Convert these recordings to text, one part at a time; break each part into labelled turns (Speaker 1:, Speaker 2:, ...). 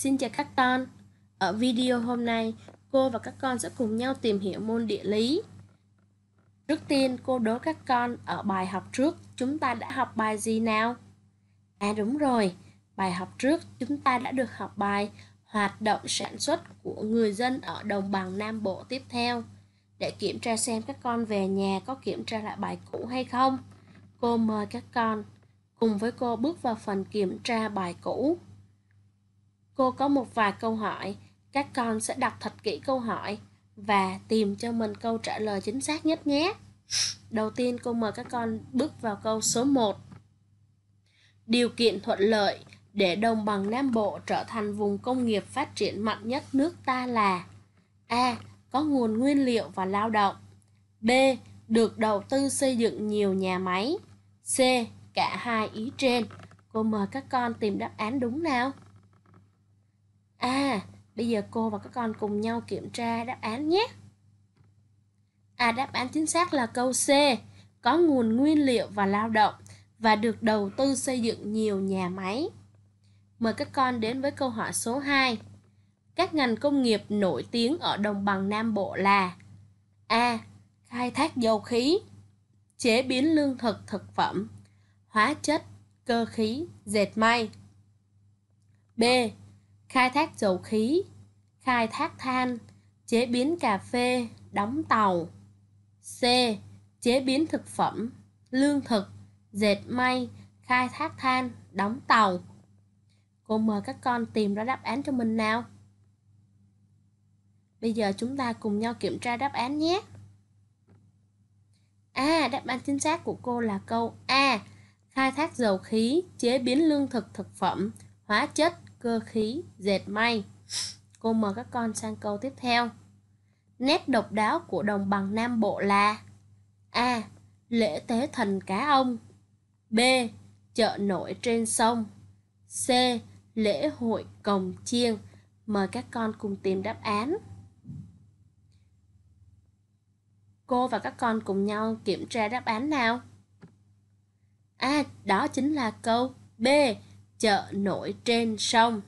Speaker 1: Xin chào các con. Ở video hôm nay, cô và các con sẽ cùng nhau tìm hiểu môn địa lý. Trước tiên, cô đố các con ở bài học trước chúng ta đã học bài gì nào? À đúng rồi, bài học trước chúng ta đã được học bài hoạt động sản xuất của người dân ở đồng bằng Nam Bộ tiếp theo. Để kiểm tra xem các con về nhà có kiểm tra lại bài cũ hay không, cô mời các con cùng với cô bước vào phần kiểm tra bài cũ. Cô có một vài câu hỏi, các con sẽ đọc thật kỹ câu hỏi và tìm cho mình câu trả lời chính xác nhất nhé. Đầu tiên cô mời các con bước vào câu số 1. Điều kiện thuận lợi để đồng bằng Nam Bộ trở thành vùng công nghiệp phát triển mạnh nhất nước ta là A. Có nguồn nguyên liệu và lao động B. Được đầu tư xây dựng nhiều nhà máy C. Cả hai ý trên. Cô mời các con tìm đáp án đúng nào. À, bây giờ cô và các con cùng nhau kiểm tra đáp án nhé. À, đáp án chính xác là câu C. Có nguồn nguyên liệu và lao động và được đầu tư xây dựng nhiều nhà máy. Mời các con đến với câu hỏi số 2. Các ngành công nghiệp nổi tiếng ở đồng bằng Nam Bộ là A. Khai thác dầu khí Chế biến lương thực thực phẩm Hóa chất, cơ khí, dệt may B khai thác dầu khí, khai thác than, chế biến cà phê, đóng tàu. C. Chế biến thực phẩm, lương thực, dệt may, khai thác than, đóng tàu. Cô mời các con tìm ra đáp án cho mình nào. Bây giờ chúng ta cùng nhau kiểm tra đáp án nhé. À, đáp án chính xác của cô là câu A. Khai thác dầu khí, chế biến lương thực thực phẩm, hóa chất, cơ khí, dệt may. Cô mời các con sang câu tiếp theo. Nét độc đáo của đồng bằng Nam Bộ là A. Lễ tế thần cá ông B. Chợ nổi trên sông C. Lễ hội cồng chiêng Mời các con cùng tìm đáp án Cô và các con cùng nhau kiểm tra đáp án nào A. Đó chính là câu B chợ nổi trên sông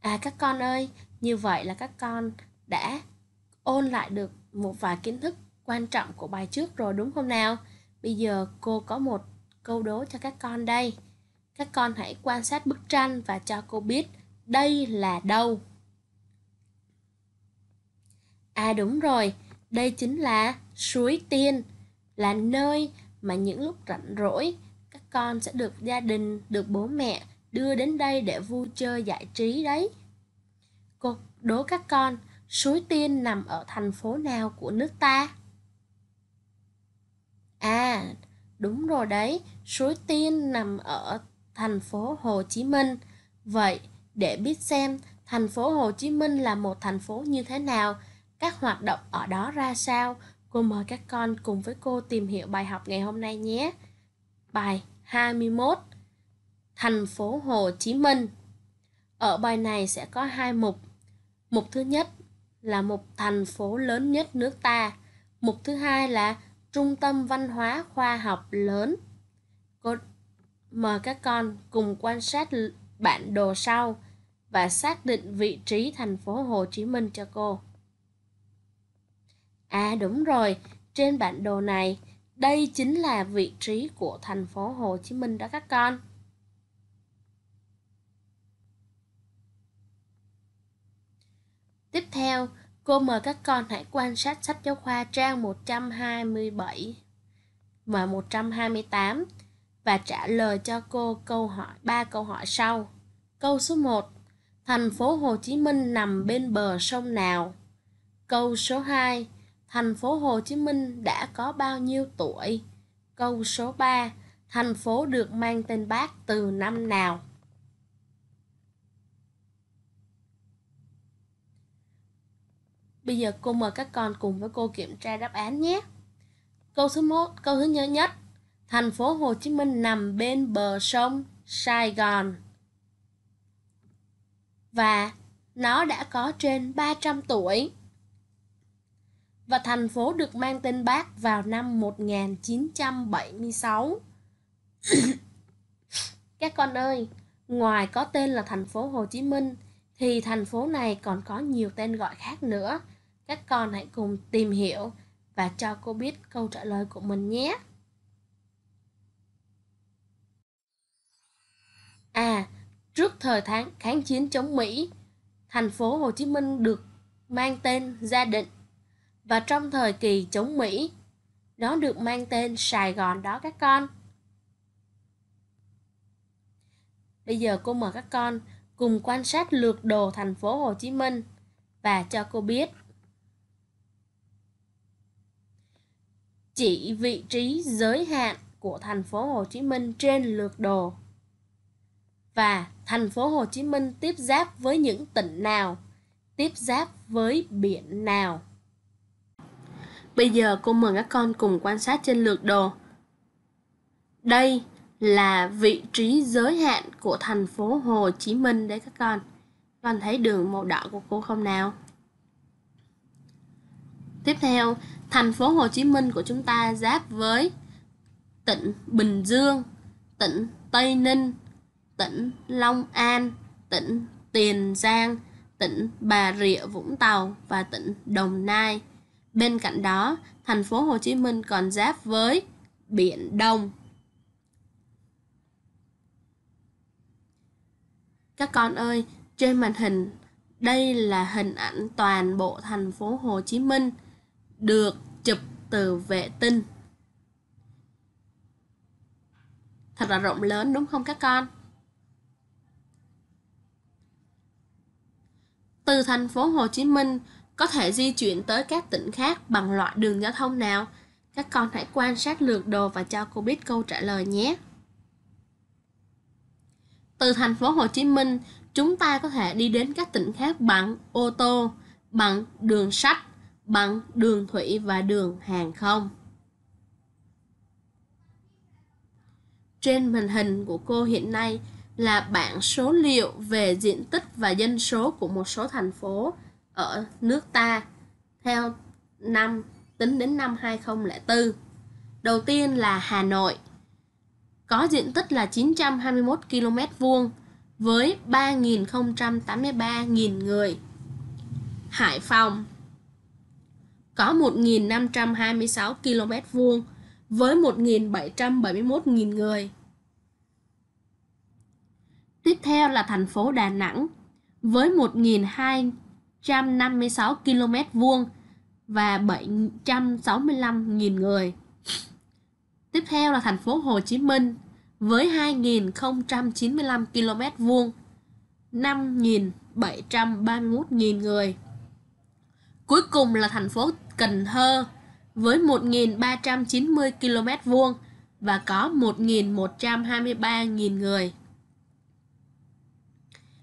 Speaker 1: à các con ơi như vậy là các con đã ôn lại được một vài kiến thức quan trọng của bài trước rồi đúng không nào bây giờ cô có một câu đố cho các con đây các con hãy quan sát bức tranh và cho cô biết đây là đâu à đúng rồi đây chính là suối tiên là nơi mà những lúc rảnh rỗi con sẽ được gia đình, được bố mẹ đưa đến đây để vui chơi giải trí đấy. Cô đố các con, suối tiên nằm ở thành phố nào của nước ta? À, đúng rồi đấy, suối tiên nằm ở thành phố Hồ Chí Minh. Vậy, để biết xem thành phố Hồ Chí Minh là một thành phố như thế nào, các hoạt động ở đó ra sao, cô mời các con cùng với cô tìm hiểu bài học ngày hôm nay nhé. Bài 21 Thành phố Hồ Chí Minh Ở bài này sẽ có hai mục Mục thứ nhất là mục thành phố lớn nhất nước ta Mục thứ hai là trung tâm văn hóa khoa học lớn Cô mời các con cùng quan sát bản đồ sau và xác định vị trí thành phố Hồ Chí Minh cho cô. À đúng rồi, trên bản đồ này đây chính là vị trí của thành phố Hồ Chí Minh đó các con. Tiếp theo, cô mời các con hãy quan sát sách giáo khoa trang 127 và 128 và trả lời cho cô câu hỏi ba câu hỏi sau. Câu số 1. Thành phố Hồ Chí Minh nằm bên bờ sông nào? Câu số 2. Thành phố Hồ Chí Minh đã có bao nhiêu tuổi? Câu số 3. Thành phố được mang tên bác từ năm nào? Bây giờ cô mời các con cùng với cô kiểm tra đáp án nhé. Câu số 1, câu thứ nhớ nhất. Thành phố Hồ Chí Minh nằm bên bờ sông Sài Gòn. Và nó đã có trên 300 tuổi và thành phố được mang tên bác vào năm 1976. Các con ơi, ngoài có tên là thành phố Hồ Chí Minh thì thành phố này còn có nhiều tên gọi khác nữa. Các con hãy cùng tìm hiểu và cho cô biết câu trả lời của mình nhé. À, trước thời tháng kháng chiến chống Mỹ, thành phố Hồ Chí Minh được mang tên Gia Định và trong thời kỳ chống Mỹ. Nó được mang tên Sài Gòn đó các con. Bây giờ cô mời các con cùng quan sát lượt đồ thành phố Hồ Chí Minh và cho cô biết chỉ vị trí giới hạn của thành phố Hồ Chí Minh trên lượt đồ và thành phố Hồ Chí Minh tiếp giáp với những tỉnh nào, tiếp giáp với biển nào. Bây giờ cô mời các con cùng quan sát trên lược đồ. Đây là vị trí giới hạn của thành phố Hồ Chí Minh đấy các con. con thấy đường màu đỏ của cô không nào? Tiếp theo, thành phố Hồ Chí Minh của chúng ta giáp với tỉnh Bình Dương, tỉnh Tây Ninh, tỉnh Long An, tỉnh Tiền Giang, tỉnh Bà Rịa Vũng Tàu và tỉnh Đồng Nai. Bên cạnh đó, thành phố Hồ Chí Minh còn giáp với Biển Đông. Các con ơi, trên màn hình đây là hình ảnh toàn bộ thành phố Hồ Chí Minh được chụp từ vệ tinh. Thật là rộng lớn đúng không các con? Từ thành phố Hồ Chí Minh có thể di chuyển tới các tỉnh khác bằng loại đường giao thông nào? Các con hãy quan sát lượt đồ và cho cô biết câu trả lời nhé. Từ thành phố Hồ Chí Minh, chúng ta có thể đi đến các tỉnh khác bằng ô tô, bằng đường sắt, bằng đường thủy và đường hàng không. Trên màn hình của cô hiện nay là bảng số liệu về diện tích và dân số của một số thành phố ở nước ta theo năm tính đến năm 2004. Đầu tiên là Hà Nội có diện tích là 921 km vuông với 3.083.000 người. Hải Phòng có 1.526 km vuông với 1.771.000 người. Tiếp theo là thành phố Đà Nẵng với 1.200 156 km vuông và 765.000 người. Tiếp theo là thành phố Hồ Chí Minh với 2.095 km vuông, 5.731.000 người. Cuối cùng là thành phố Cần Thơ với 1.390 km vuông và có 1.123.000 người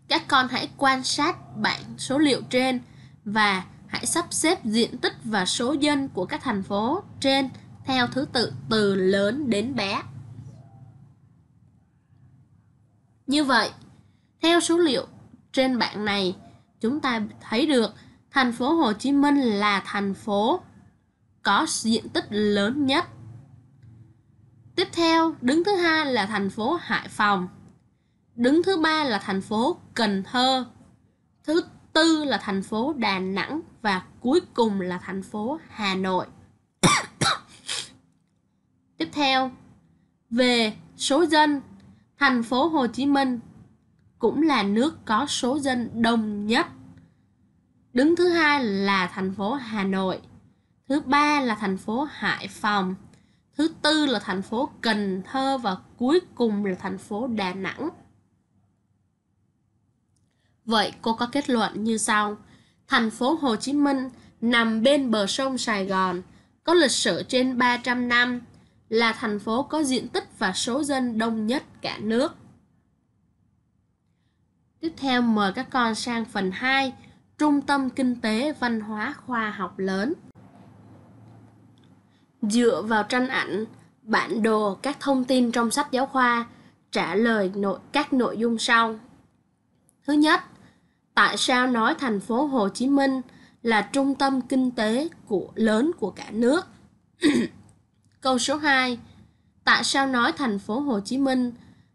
Speaker 1: các con hãy quan sát bảng số liệu trên và hãy sắp xếp diện tích và số dân của các thành phố trên theo thứ tự từ lớn đến bé. Như vậy, theo số liệu trên bảng này, chúng ta thấy được thành phố Hồ Chí Minh là thành phố có diện tích lớn nhất. Tiếp theo, đứng thứ hai là thành phố Hải Phòng. Đứng thứ ba là thành phố Cần Thơ thứ tư là thành phố Đà Nẵng và cuối cùng là thành phố Hà Nội tiếp theo về số dân thành phố Hồ Chí Minh cũng là nước có số dân đông nhất đứng thứ hai là thành phố Hà Nội thứ ba là thành phố Hải Phòng thứ tư là thành phố Cần Thơ và cuối cùng là thành phố Đà Nẵng Vậy cô có kết luận như sau. Thành phố Hồ Chí Minh nằm bên bờ sông Sài Gòn, có lịch sử trên 300 năm, là thành phố có diện tích và số dân đông nhất cả nước. Tiếp theo mời các con sang phần 2, Trung tâm Kinh tế Văn hóa Khoa học lớn. Dựa vào tranh ảnh, bản đồ, các thông tin trong sách giáo khoa, trả lời nội các nội dung sau. Thứ nhất, tại sao nói thành phố Hồ Chí Minh là trung tâm kinh tế của lớn của cả nước? Câu số 2. Tại sao nói thành phố Hồ Chí Minh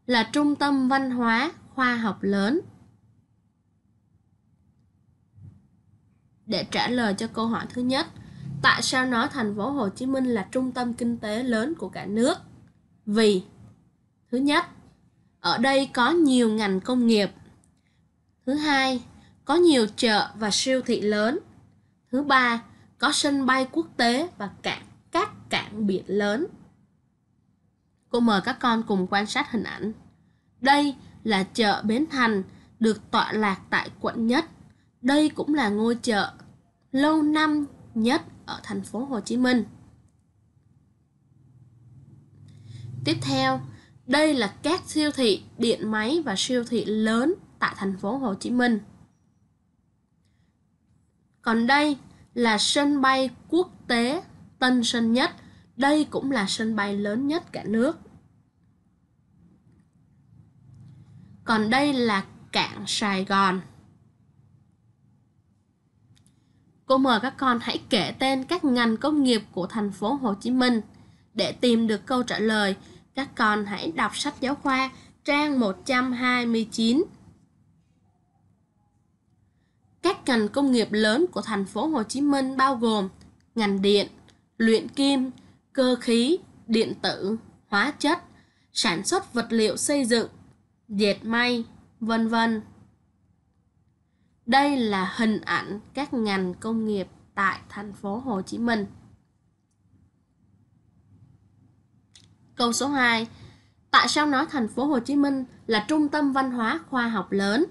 Speaker 1: là trung tâm văn hóa khoa học lớn? Để trả lời cho câu hỏi thứ nhất, tại sao nói thành phố Hồ Chí Minh là trung tâm kinh tế lớn của cả nước? Vì thứ nhất, ở đây có nhiều ngành công nghiệp Thứ hai, có nhiều chợ và siêu thị lớn. Thứ ba, có sân bay quốc tế và cảng các cảng biển lớn. Cô mời các con cùng quan sát hình ảnh. Đây là chợ Bến Thành được tọa lạc tại quận nhất. Đây cũng là ngôi chợ lâu năm nhất ở thành phố Hồ Chí Minh. Tiếp theo, đây là các siêu thị, điện máy và siêu thị lớn tại thành phố Hồ Chí Minh. Còn đây là sân bay quốc tế Tân Sơn Nhất. Đây cũng là sân bay lớn nhất cả nước. Còn đây là cảng Sài Gòn. Cô mời các con hãy kể tên các ngành công nghiệp của thành phố Hồ Chí Minh. Để tìm được câu trả lời, các con hãy đọc sách giáo khoa trang 129 ngành công nghiệp lớn của thành phố Hồ Chí Minh bao gồm ngành điện, luyện kim, cơ khí, điện tử, hóa chất, sản xuất vật liệu xây dựng, dệt may, vân vân. Đây là hình ảnh các ngành công nghiệp tại thành phố Hồ Chí Minh. Câu số 2. Tại sao nói thành phố Hồ Chí Minh là trung tâm văn hóa khoa học lớn?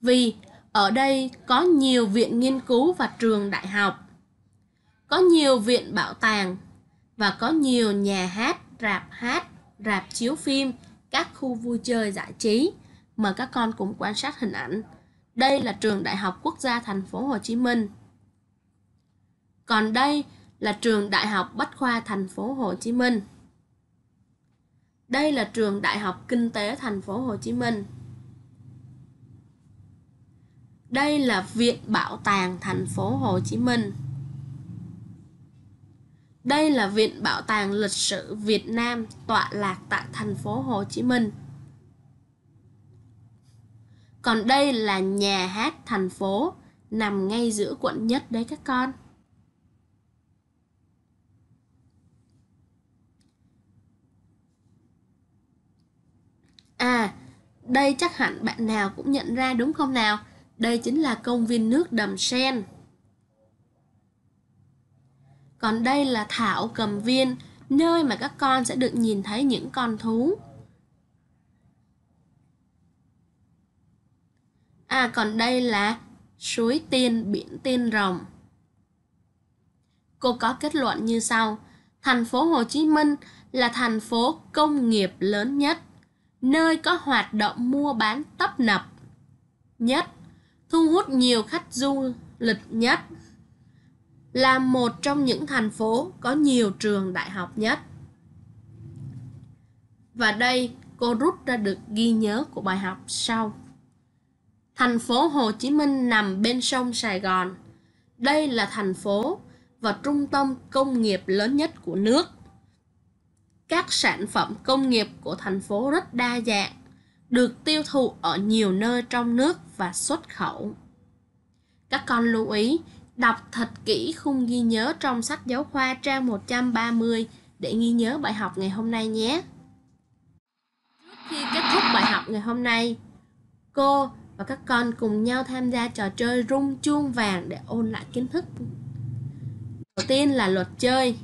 Speaker 1: Vì ở đây có nhiều viện nghiên cứu và trường đại học, có nhiều viện bảo tàng và có nhiều nhà hát, rạp hát, rạp chiếu phim, các khu vui chơi giải trí. Mời các con cùng quan sát hình ảnh. Đây là trường Đại học Quốc gia Thành phố Hồ Chí Minh. Còn đây là trường Đại học Bách khoa Thành phố Hồ Chí Minh. Đây là trường Đại học Kinh tế Thành phố Hồ Chí Minh. Đây là Viện Bảo tàng thành phố Hồ Chí Minh. Đây là Viện Bảo tàng Lịch sử Việt Nam tọa lạc tại thành phố Hồ Chí Minh. Còn đây là nhà hát thành phố nằm ngay giữa quận nhất đấy các con. À, đây chắc hẳn bạn nào cũng nhận ra đúng không nào? Đây chính là công viên nước đầm sen. Còn đây là thảo cầm viên, nơi mà các con sẽ được nhìn thấy những con thú. À còn đây là suối tiên biển tiên rồng. Cô có kết luận như sau: Thành phố Hồ Chí Minh là thành phố công nghiệp lớn nhất, nơi có hoạt động mua bán tấp nập nhất thu hút nhiều khách du lịch nhất, là một trong những thành phố có nhiều trường đại học nhất. Và đây cô rút ra được ghi nhớ của bài học sau. Thành phố Hồ Chí Minh nằm bên sông Sài Gòn. Đây là thành phố và trung tâm công nghiệp lớn nhất của nước. Các sản phẩm công nghiệp của thành phố rất đa dạng được tiêu thụ ở nhiều nơi trong nước và xuất khẩu. Các con lưu ý, đọc thật kỹ khung ghi nhớ trong sách giáo khoa trang 130 để ghi nhớ bài học ngày hôm nay nhé. Trước khi kết thúc bài học ngày hôm nay, cô và các con cùng nhau tham gia trò chơi rung chuông vàng để ôn lại kiến thức. Đầu tiên là luật chơi.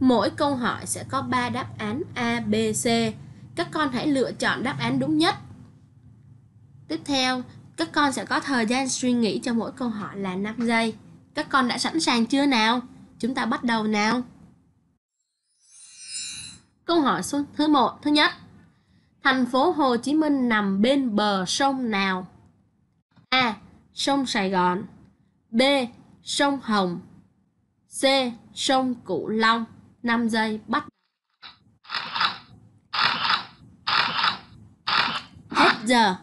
Speaker 1: Mỗi câu hỏi sẽ có 3 đáp án A, B, C các con hãy lựa chọn đáp án đúng nhất. Tiếp theo, các con sẽ có thời gian suy nghĩ cho mỗi câu hỏi là 5 giây. Các con đã sẵn sàng chưa nào? Chúng ta bắt đầu nào. Câu hỏi số thứ một thứ nhất. Thành phố Hồ Chí Minh nằm bên bờ sông nào? A. Sông Sài Gòn B. Sông Hồng C. Sông Cửu Long 5 giây bắt đầu giờ?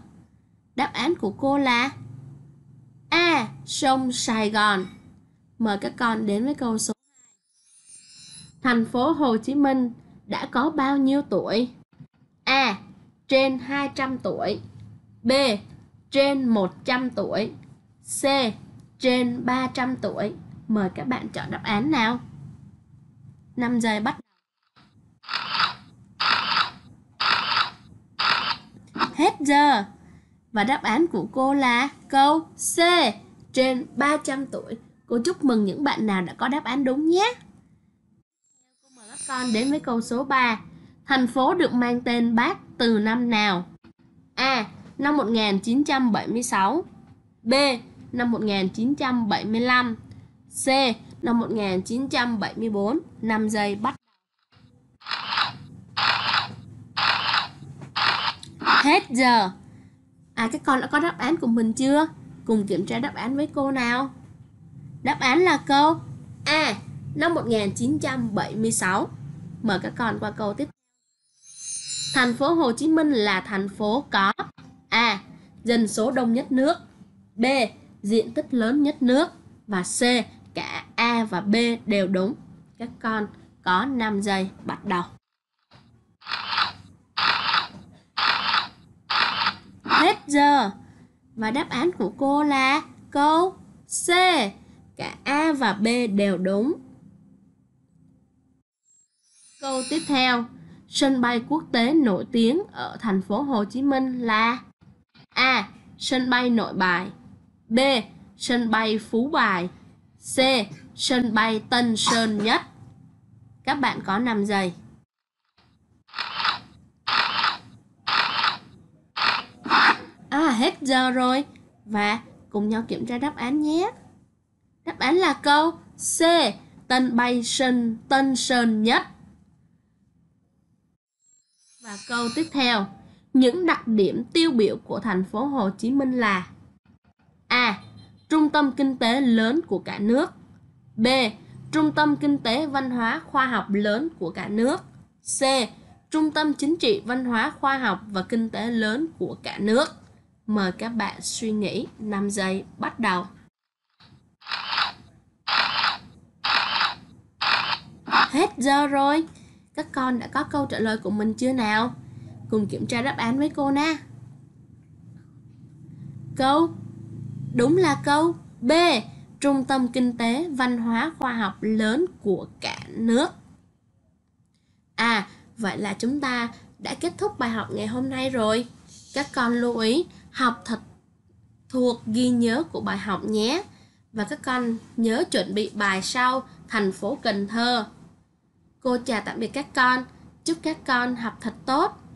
Speaker 1: Đáp án của cô là A. Sông Sài Gòn Mời các con đến với câu số Thành phố Hồ Chí Minh đã có bao nhiêu tuổi? A. Trên 200 tuổi B. Trên 100 tuổi C. Trên 300 tuổi Mời các bạn chọn đáp án nào 5 giây bắt hết giờ. Và đáp án của cô là câu C. Trên 300 tuổi. Cô chúc mừng những bạn nào đã có đáp án đúng nhé. Cô mời các con đến với câu số 3. Thành phố được mang tên bác từ năm nào? A. Năm 1976 B. Năm 1975 C. Năm 1974 5 giây bắt Hết giờ. À các con đã có đáp án của mình chưa? Cùng kiểm tra đáp án với cô nào. Đáp án là câu A. Năm 1976. Mời các con qua câu tiếp Thành phố Hồ Chí Minh là thành phố có A. Dân số đông nhất nước. B. Diện tích lớn nhất nước. Và C. Cả A và B đều đúng. Các con có 5 giây bắt đầu. hết giờ và đáp án của cô là câu C cả A và B đều đúng câu tiếp theo sân bay quốc tế nổi tiếng ở thành phố Hồ Chí Minh là A sân bay Nội Bài B sân bay Phú Bài C sân bay Tân Sơn Nhất các bạn có 5 giây À hết giờ rồi Và cùng nhau kiểm tra đáp án nhé Đáp án là câu C Tân bay sơn tân sơn nhất Và câu tiếp theo Những đặc điểm tiêu biểu của thành phố Hồ Chí Minh là A. Trung tâm kinh tế lớn của cả nước B. Trung tâm kinh tế văn hóa khoa học lớn của cả nước C. Trung tâm chính trị văn hóa khoa học và kinh tế lớn của cả nước Mời các bạn suy nghĩ 5 giây bắt đầu. Hết giờ rồi. Các con đã có câu trả lời của mình chưa nào? Cùng kiểm tra đáp án với cô nha. Câu Đúng là câu B. Trung tâm kinh tế, văn hóa, khoa học lớn của cả nước. À, vậy là chúng ta đã kết thúc bài học ngày hôm nay rồi. Các con lưu ý học thật thuộc ghi nhớ của bài học nhé và các con nhớ chuẩn bị bài sau thành phố Cần Thơ. Cô chào tạm biệt các con, chúc các con học thật tốt.